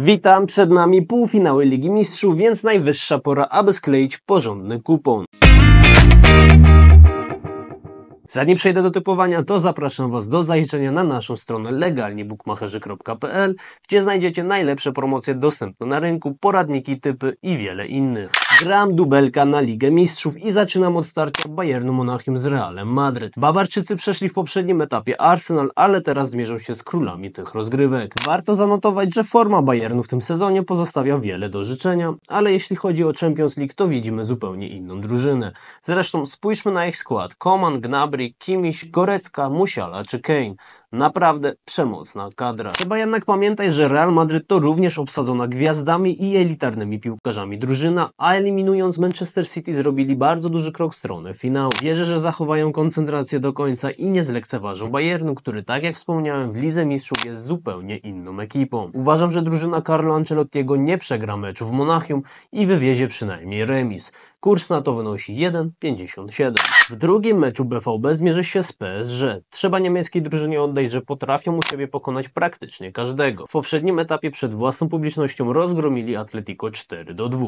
Witam, przed nami półfinały Ligi Mistrzów, więc najwyższa pora, aby skleić porządny kupon. Zanim przejdę do typowania, to zapraszam Was do zajrzenia na naszą stronę legalniebookmacherzy.pl, gdzie znajdziecie najlepsze promocje dostępne na rynku, poradniki, typy i wiele innych. Gram dubelka na Ligę Mistrzów i zaczynam od starcia Bayernu Monachium z Realem Madryt. Bawarczycy przeszli w poprzednim etapie Arsenal, ale teraz zmierzą się z królami tych rozgrywek. Warto zanotować, że forma Bayernu w tym sezonie pozostawia wiele do życzenia, ale jeśli chodzi o Champions League, to widzimy zupełnie inną drużynę. Zresztą spójrzmy na ich skład. Koman, Gnabry, Kimmich, Gorecka, Musiala czy Kane. Naprawdę przemocna kadra. Trzeba jednak pamiętać, że Real Madryt to również obsadzona gwiazdami i elitarnymi piłkarzami drużyna, a eliminując Manchester City zrobili bardzo duży krok w stronę finału. Wierzę, że zachowają koncentrację do końca i nie zlekceważą Bayernu, który tak jak wspomniałem w Lidze Mistrzów jest zupełnie inną ekipą. Uważam, że drużyna Carlo Ancelottiego nie przegra meczu w Monachium i wywiezie przynajmniej remis. Kurs na to wynosi 1,57. W drugim meczu BVB zmierzy się z PSG. Trzeba niemieckiej drużynie oddać pokazać, że potrafią u siebie pokonać praktycznie każdego. W poprzednim etapie przed własną publicznością rozgromili Atletico 4 do 2.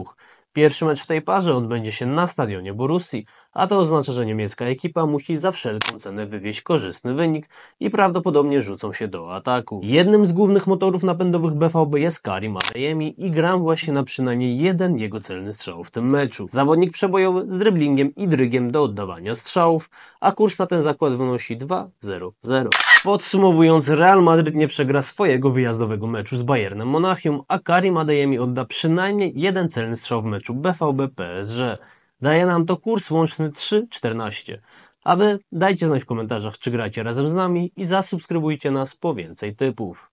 Pierwszy mecz w tej parze odbędzie się na stadionie Borussii, a to oznacza, że niemiecka ekipa musi za wszelką cenę wywieźć korzystny wynik i prawdopodobnie rzucą się do ataku. Jednym z głównych motorów napędowych BVB jest Karim Adeyemi i gram właśnie na przynajmniej jeden jego celny strzał w tym meczu. Zawodnik przebojowy z dryblingiem i drygiem do oddawania strzałów, a kurs na ten zakład wynosi 2-0-0. Podsumowując, Real Madrid nie przegra swojego wyjazdowego meczu z Bayernem Monachium, a Karim Adeyemi odda przynajmniej jeden celny strzał w meczu BVB PSG. Daje nam to kurs łączny 3.14. A Wy dajcie znać w komentarzach, czy gracie razem z nami i zasubskrybujcie nas po więcej typów.